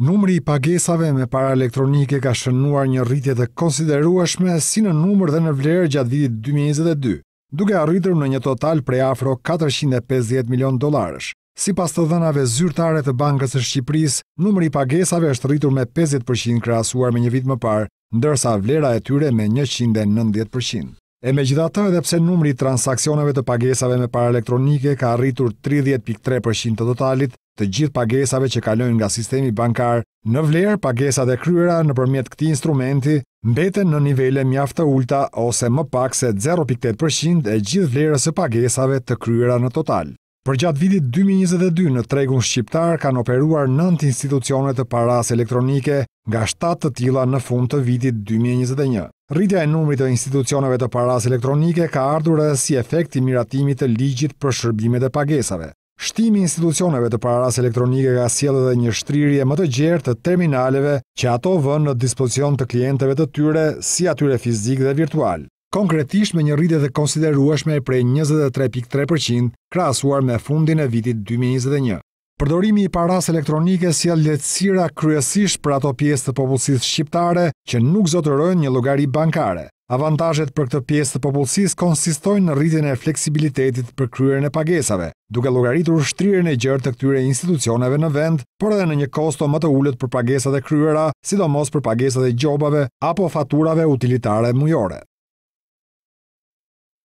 Numri i pagesave me para elektronike ka shënuar një rritje të konsiderueshme si në numër dhe në vlerë gjatë vitit 2022, duke arritur në një total prej afro 450 milion dolarësh. Si pas të dhënave zyrtare të Bankës e Shqipëris, numri i pagesave është rritur me 50% krasuar me një vit më parë, ndërsa vlera e tyre me 190%. E me gjitha të edhe pse numri transakcioneve të pagesave me para elektronike ka arritur 30.3% të totalit, të gjithë pagesave që kalojnë nga sistemi bankar në vlerë pagesat e kryera në përmjet këti instrumenti mbeten në nivele mjaftë të ulta ose më pak se 0.8% e gjithë vlerës e pagesave të kryera në total. Për gjatë vidit 2022 në tregun shqiptar kanë operuar 9 institucionet të paras elektronike nga 7 të tila në fund të vidit 2021. Rritja e numrit të institucioneve të paras elektronike ka ardhur edhe si efekt i miratimit të ligjit për shërbimet e pagesave. Shtimi institucioneve të paras elektronike ka sjellë edhe një shtrirje më të gjerë të terminaleve që ato vënë në dispozicion të klienteve të tyre, si atyre fizik dhe virtual. Konkretisht me një rritje të konsiderueshme prej 23.3% krahasuar me fundin e vitit 2021. Përdorimi i paras elektronike sjell lehtësira kryesisht për ato pjesë të popullsisë shqiptare që nuk zotërojnë një llogari bankare. Avantajet për këtë pjesë të popullësis konsistojnë në rritin e fleksibilitetit për kryrën e pagesave, duke logaritur shtrirën e gjërë të këtyre institucioneve në vend, por edhe në një kosto më të ullët për pagesat e kryrëra, sidomos për pagesat e gjobave apo faturave utilitare mujore.